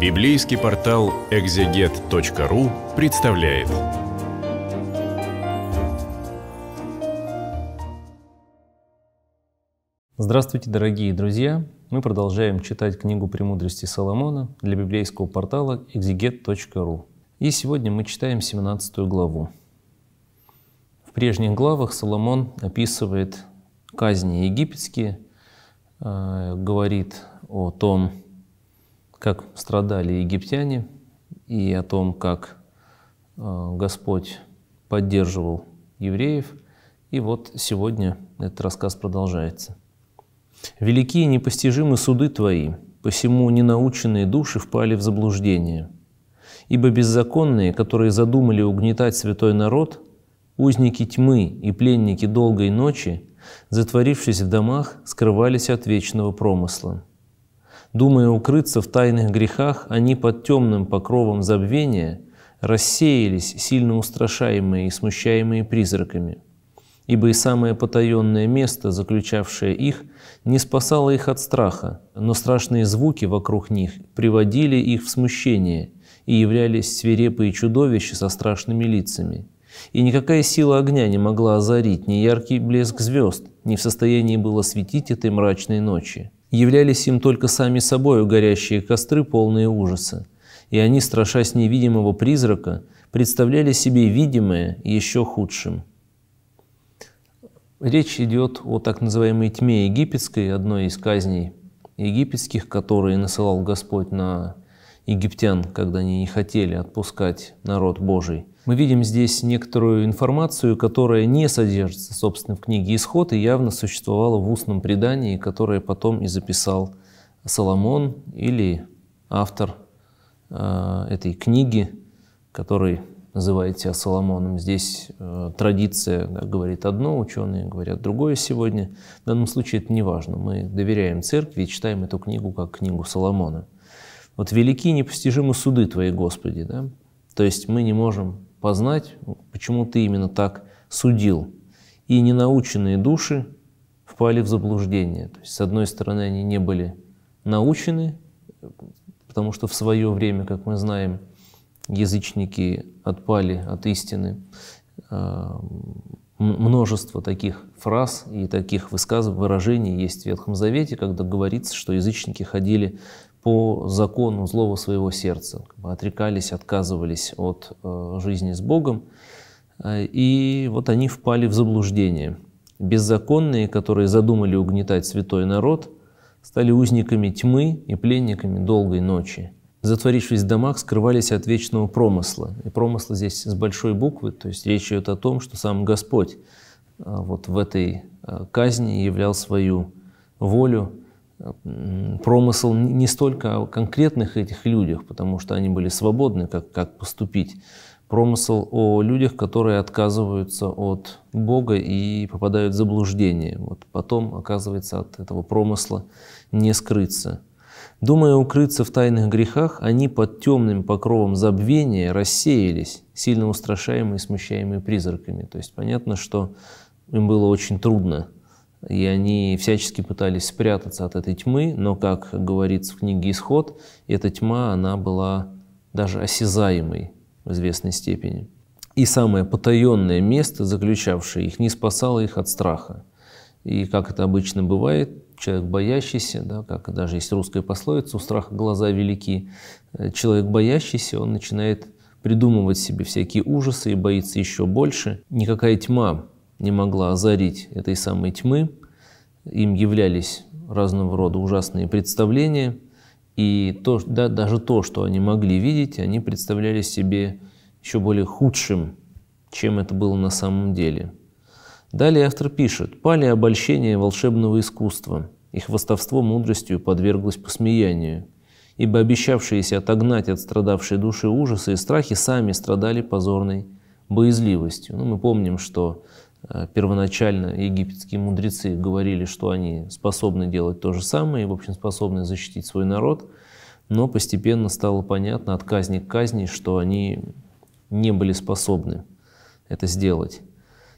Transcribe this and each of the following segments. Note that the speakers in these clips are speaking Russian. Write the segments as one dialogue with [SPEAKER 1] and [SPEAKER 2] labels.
[SPEAKER 1] Библейский портал экзегет.ру представляет. Здравствуйте, дорогие друзья! Мы продолжаем читать книгу «Премудрости Соломона» для библейского портала экзегет.ру. И сегодня мы читаем 17 главу. В прежних главах Соломон описывает казни египетские, э, говорит о том, как страдали египтяне, и о том, как э, Господь поддерживал евреев. И вот сегодня этот рассказ продолжается. Великие и непостижимы суды твои, посему ненаученные души впали в заблуждение. Ибо беззаконные, которые задумали угнетать святой народ, узники тьмы и пленники долгой ночи, затворившись в домах, скрывались от вечного промысла». Думая укрыться в тайных грехах, они под темным покровом забвения рассеялись, сильно устрашаемые и смущаемые призраками. Ибо и самое потаенное место, заключавшее их, не спасало их от страха, но страшные звуки вокруг них приводили их в смущение и являлись свирепые чудовища со страшными лицами – и никакая сила огня не могла озарить ни яркий блеск звезд, не в состоянии было светить этой мрачной ночи являлись им только сами собою горящие костры, полные ужаса, и они, страшась невидимого призрака, представляли себе видимое еще худшим. Речь идет о так называемой тьме египетской, одной из казней египетских, которые насылал Господь на египтян, когда они не хотели отпускать народ Божий – мы видим здесь некоторую информацию, которая не содержится, собственно, в книге «Исход» и явно существовала в устном предании, которое потом и записал Соломон или автор э, этой книги, который называет себя Соломоном. Здесь э, традиция да, говорит одно, ученые говорят другое сегодня. В данном случае это не важно. Мы доверяем церкви и читаем эту книгу как книгу Соломона. Вот велики непостижимы суды Твои, Господи. Да? То есть мы не можем познать, почему ты именно так судил. И ненаученные души впали в заблуждение. То есть, с одной стороны, они не были научены, потому что в свое время, как мы знаем, язычники отпали от истины. А, множество таких фраз и таких высказов, выражений есть в Ветхом Завете, когда говорится, что язычники ходили по закону злого своего сердца, отрекались, отказывались от э, жизни с Богом, э, и вот они впали в заблуждение. Беззаконные, которые задумали угнетать святой народ, стали узниками тьмы и пленниками долгой ночи. Затворившись в домах, скрывались от вечного промысла. И промысла здесь с большой буквы, то есть речь идет о том, что сам Господь э, вот в этой казни являл свою волю, промысл не столько о конкретных этих людях, потому что они были свободны, как, как поступить. Промысл о людях, которые отказываются от Бога и попадают в заблуждение. Вот потом, оказывается, от этого промысла не скрыться. Думая укрыться в тайных грехах, они под темным покровом забвения рассеялись, сильно устрашаемые и смущаемые призраками. То есть понятно, что им было очень трудно и они всячески пытались спрятаться от этой тьмы, но, как говорится в книге «Исход», эта тьма, она была даже осязаемой в известной степени. И самое потаенное место, заключавшее их, не спасало их от страха. И, как это обычно бывает, человек боящийся, да, как даже есть русская пословица, у страха глаза велики, э, человек боящийся, он начинает придумывать себе всякие ужасы и боится еще больше. Никакая тьма не могла озарить этой самой тьмы. Им являлись разного рода ужасные представления, и то, да, даже то, что они могли видеть, они представляли себе еще более худшим, чем это было на самом деле. Далее автор пишет, пали обольщения волшебного искусства, их хвостовство мудростью подверглось посмеянию, ибо обещавшиеся отогнать от страдавшей души ужасы и страхи сами страдали позорной боязливостью. Ну, мы помним, что а, первоначально египетские мудрецы говорили, что они способны делать то же самое и, в общем, способны защитить свой народ, но постепенно стало понятно от казни к казни, что они не были способны это сделать.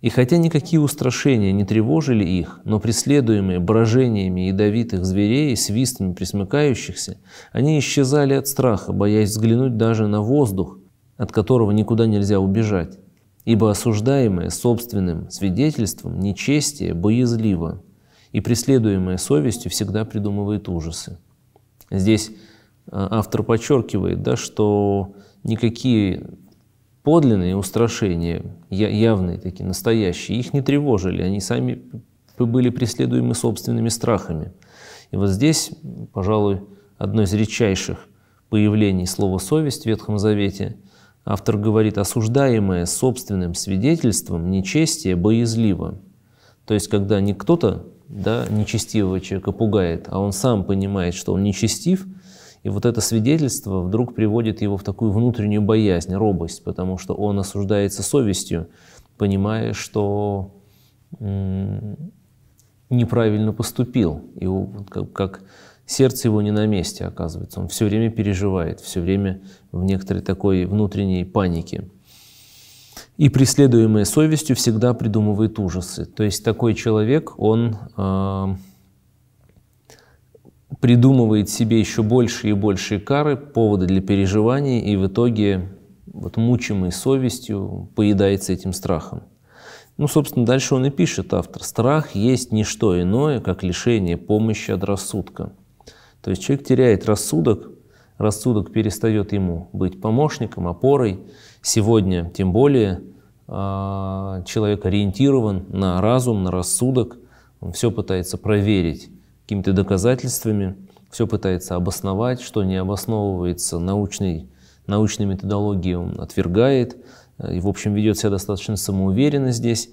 [SPEAKER 1] И хотя никакие устрашения не тревожили их, но преследуемые брожениями ядовитых зверей и свистами присмыкающихся, они исчезали от страха, боясь взглянуть даже на воздух, от которого никуда нельзя убежать. Ибо осуждаемое собственным свидетельством нечестие боязливо, и преследуемое совестью всегда придумывает ужасы. Здесь а, автор подчеркивает, да, что никакие подлинные устрашения, явные такие, настоящие, их не тревожили, они сами были преследуемы собственными страхами. И вот здесь, пожалуй, одно из редчайших появлений слова «совесть» в Ветхом Завете – Автор говорит, осуждаемое собственным свидетельством нечестие боязливо. То есть, когда не кто-то да, нечестивого человека пугает, а он сам понимает, что он нечестив, и вот это свидетельство вдруг приводит его в такую внутреннюю боязнь, робость, потому что он осуждается совестью, понимая, что неправильно поступил. И как, как сердце его не на месте, оказывается. Он все время переживает, все время в некоторой такой внутренней панике. И преследуемая совестью всегда придумывает ужасы. То есть такой человек, он э, придумывает себе еще больше и больше кары, поводы для переживаний, и в итоге вот мучимый совестью поедается этим страхом. Ну, собственно, дальше он и пишет, автор. «Страх есть не что иное, как лишение помощи от рассудка». То есть человек теряет рассудок, рассудок перестает ему быть помощником, опорой. Сегодня тем более а, человек ориентирован на разум, на рассудок, он все пытается проверить какими-то доказательствами, все пытается обосновать, что не обосновывается научной, научной методологией, он отвергает, и, в общем, ведет себя достаточно самоуверенно здесь,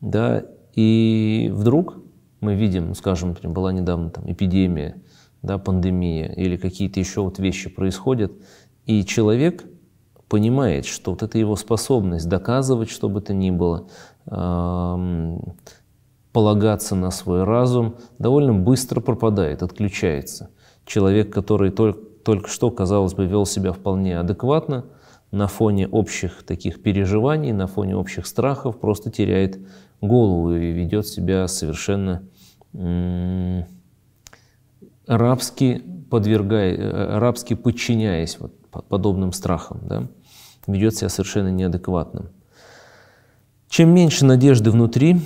[SPEAKER 1] да, и вдруг мы видим, ну, скажем, была недавно там эпидемия да, пандемия или какие-то еще вот вещи происходят, и человек понимает, что вот эта его способность доказывать, что бы то ни было, полагаться на свой разум, довольно быстро пропадает, отключается. Человек, который только, только что, казалось бы, вел себя вполне адекватно, на фоне общих таких переживаний, на фоне общих страхов, просто теряет голову и ведет себя совершенно рабски, подвергая, э, рабски подчиняясь вот подобным страхам, да, ведет себя совершенно неадекватным. Чем меньше надежды внутри,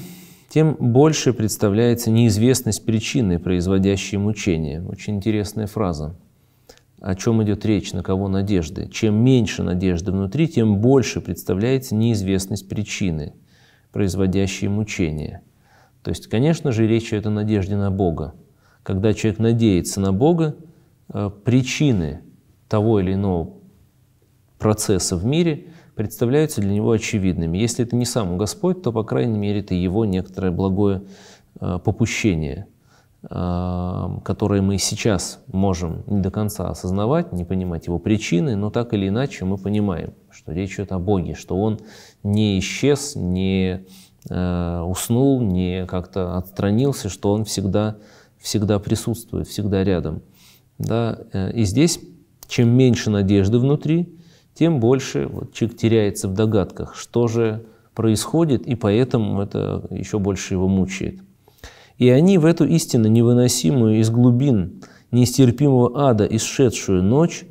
[SPEAKER 1] тем больше представляется неизвестность причины, производящей мучение. Очень интересная фраза. О чем идет речь, на кого надежды? Чем меньше надежды внутри, тем больше представляется неизвестность причины, производящей мучение. То есть, конечно же, речь идет о надежде на Бога когда человек надеется на Бога, э, причины того или иного процесса в мире представляются для него очевидными. Если это не сам Господь, то, по крайней мере, это его некоторое благое э, попущение, э, которое мы сейчас можем не до конца осознавать, не понимать его причины, но так или иначе мы понимаем, что речь идет о Боге, что Он не исчез, не уснул, не как-то отстранился, что Он всегда всегда присутствует, всегда рядом. Да? Э, и здесь чем меньше надежды внутри, тем больше вот, человек теряется в догадках, что же происходит, и поэтому это еще больше его мучает. И они в эту истинно невыносимую из глубин нестерпимого ада исшедшую ночь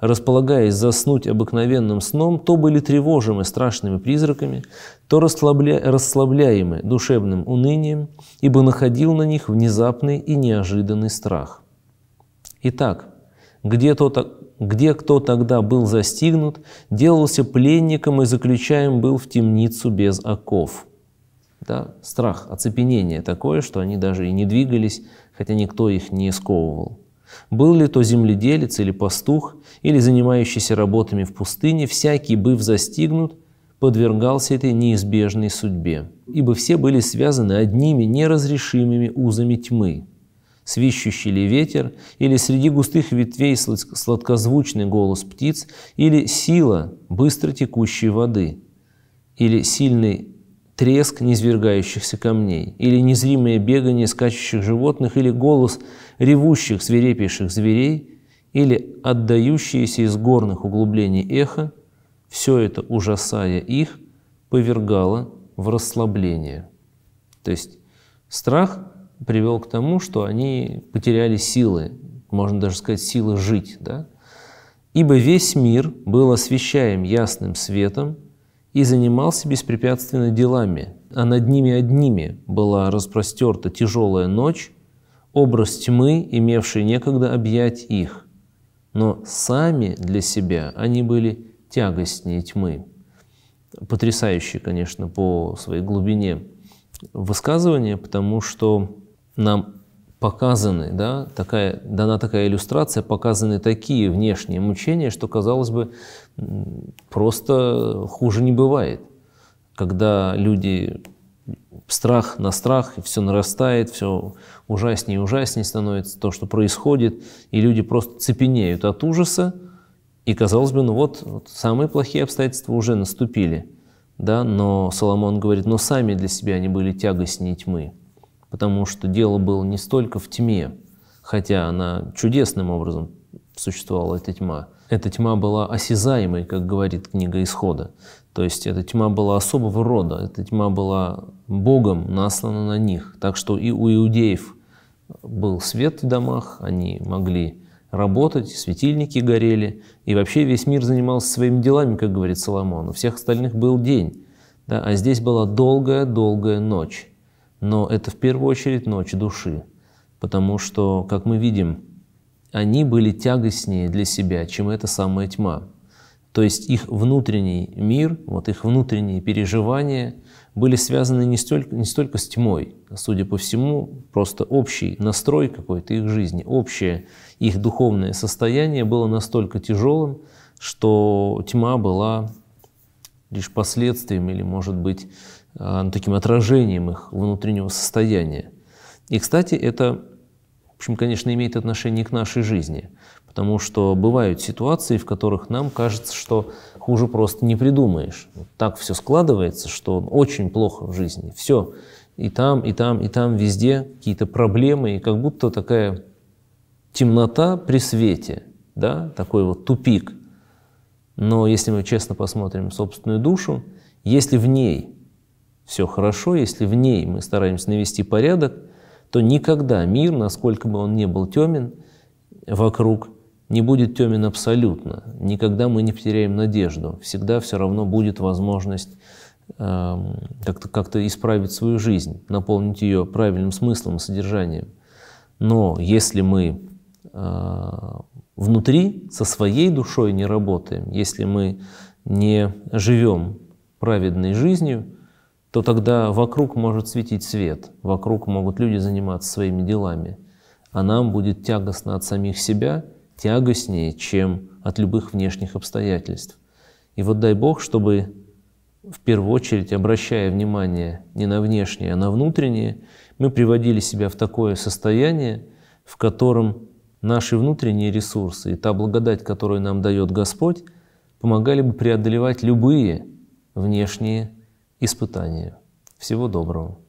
[SPEAKER 1] располагаясь заснуть обыкновенным сном, то были тревожимы страшными призраками, то расслабля... расслабляемы душевным унынием, ибо находил на них внезапный и неожиданный страх. Итак, где, то, где кто тогда был застигнут, делался пленником и заключаем был в темницу без оков. Да, страх, оцепенение такое, что они даже и не двигались, хотя никто их не сковывал. Был ли то земледелец или пастух, или занимающийся работами в пустыне, всякий, быв застигнут, подвергался этой неизбежной судьбе, ибо все были связаны одними неразрешимыми узами тьмы. Свищущий ли ветер, или среди густых ветвей сладкозвучный голос птиц, или сила быстро текущей воды, или сильный треск низвергающихся камней, или незримое бегание скачущих животных, или голос ревущих свирепейших зверей, или отдающиеся из горных углублений эхо, все это, ужасая их, повергало в расслабление. То есть страх привел к тому, что они потеряли силы, можно даже сказать, силы жить. Да? Ибо весь мир был освещаем ясным светом, и занимался беспрепятственно делами, а над ними одними была распростерта тяжелая ночь, образ тьмы, имевший некогда объять их. Но сами для себя они были тягостнее тьмы. Потрясающее, конечно, по своей глубине высказывание, потому что нам показаны, да, такая, дана такая иллюстрация, показаны такие внешние мучения, что, казалось бы, просто хуже не бывает. Когда люди страх на страх, и все нарастает, все ужаснее и ужаснее становится то, что происходит, и люди просто цепенеют от ужаса, и, казалось бы, ну вот, вот самые плохие обстоятельства уже наступили, да, но Соломон говорит, но сами для себя они были тягостнее тьмы потому что дело было не столько в тьме, хотя она чудесным образом существовала, эта тьма. Эта тьма была осязаемой, как говорит книга Исхода. То есть эта тьма была особого рода, эта тьма была Богом наслана на них. Так что и у иудеев был свет в домах, они могли работать, светильники горели, и вообще весь мир занимался своими делами, как говорит Соломон. У всех остальных был день, да, а здесь была долгая-долгая ночь. Но это в первую очередь ночь души, потому что, как мы видим, они были тягостнее для себя, чем эта самая тьма. То есть их внутренний мир, вот их внутренние переживания были связаны не столько, не столько с тьмой, а, судя по всему, просто общий настрой какой-то их жизни, общее их духовное состояние было настолько тяжелым, что тьма была лишь последствием или, может быть, а, ну, таким отражением их внутреннего состояния. И, кстати, это, в общем, конечно, имеет отношение к нашей жизни, потому что бывают ситуации, в которых нам кажется, что хуже просто не придумаешь. Вот так все складывается, что очень плохо в жизни. Все, и там, и там, и там, везде какие-то проблемы, и как будто такая темнота при свете, да, такой вот тупик. Но если мы честно посмотрим собственную душу, если в ней все хорошо, если в ней мы стараемся навести порядок, то никогда мир, насколько бы он ни был темен вокруг, не будет темен абсолютно. Никогда мы не потеряем надежду. Всегда все равно будет возможность э, как-то как исправить свою жизнь, наполнить ее правильным смыслом и содержанием. Но если мы э, внутри со своей душой не работаем, если мы не живем праведной жизнью – то тогда вокруг может светить свет, вокруг могут люди заниматься своими делами, а нам будет тягостно от самих себя, тягостнее, чем от любых внешних обстоятельств. И вот дай Бог, чтобы в первую очередь, обращая внимание не на внешнее, а на внутреннее, мы приводили себя в такое состояние, в котором наши внутренние ресурсы и та благодать, которую нам дает Господь, помогали бы преодолевать любые внешние Испытания Всего доброго.